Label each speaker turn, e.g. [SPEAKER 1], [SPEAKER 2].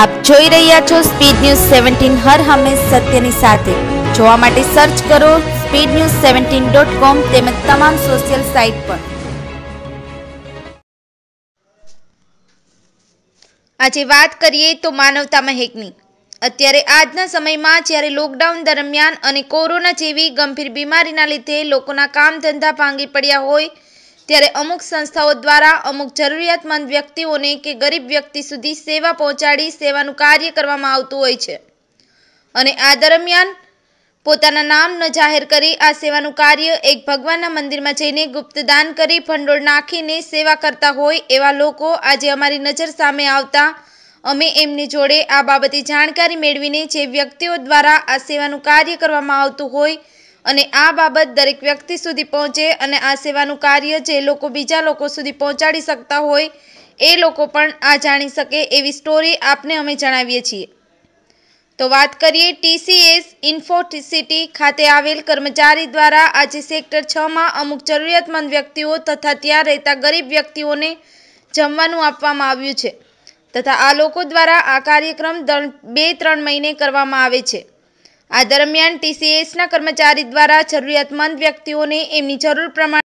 [SPEAKER 1] આપ જોઈ રહ્યા છો સ્પીડ ન્યૂઝ સેવન્ટીન હર હંમેશ સત્યની સાથે જોવા માટે સર્ચ કરો speed news seventeen dot com તેમજ તમામ સોશિયલ
[SPEAKER 2] સાઇટ પર આજે વાત કરીએ તો માનવતા મહેકની અત્યારે આજના સમયમાં જ્યારે લોકડાઉન દરમિયાન અને કોરોના જેવી ગંભીર બીમારીના લીધે લોકોના કામ ધંધા ભાંગી પડ્યા હોય ત્યારે અમુક સંસ્થાઓ દ્વારા અમુક જરૂરિયાતમંદ વ્યક્તિઓને કે ગરીબ વ્યક્તિ સુધી સેવા પહોંચાડી સેવાનું કાર્ય કરવામાં આવતું હોય છે અને આ દરમિયાન પોતાના નામ ન જાહેર કરી આ સેવાનું કાર્ય એક ભગવાનના મંદિરમાં જઈને ગુપ્તદાન કરી ભંડોળ નાખીને સેવા કરતા હોય એવા લોકો આજે અમારી નજર સામે આવતા અમે એમની જોડે આ બાબતે જાણકારી મેળવીને જે વ્યક્તિઓ દ્વારા આ સેવાનું કાર્ય કરવામાં આવતું હોય અને આ બાબત દરેક વ્યક્તિ સુધી પહોંચે અને આ સેવાનું કાર્ય જે લોકો બીજા લોકો સુધી પહોંચાડી શકતા હોય એ લોકો પણ આ જાણી શકે એવી સ્ટોરી આપને અમે જણાવીએ છીએ તો વાત કરીએ ટીસીએસ ઇન્ફોસિટી ખાતે આવેલ કર્મચારી દ્વારા આજે સેક્ટર છમાં અમુક જરૂરિયાતમંદ વ્યક્તિઓ તથા ત્યાં રહેતા ગરીબ વ્યક્તિઓને જમવાનું આપવામાં આવ્યું છે તથા આ લોકો દ્વારા આ કાર્યક્રમ બે ત્રણ મહિને કરવામાં આવે છે આ દરમિયાન ટીસીએસના કર્મચારી દ્વારા જરૂરિયાતમંદ વ્યક્તિઓને એમની જરૂર પ્રમાણે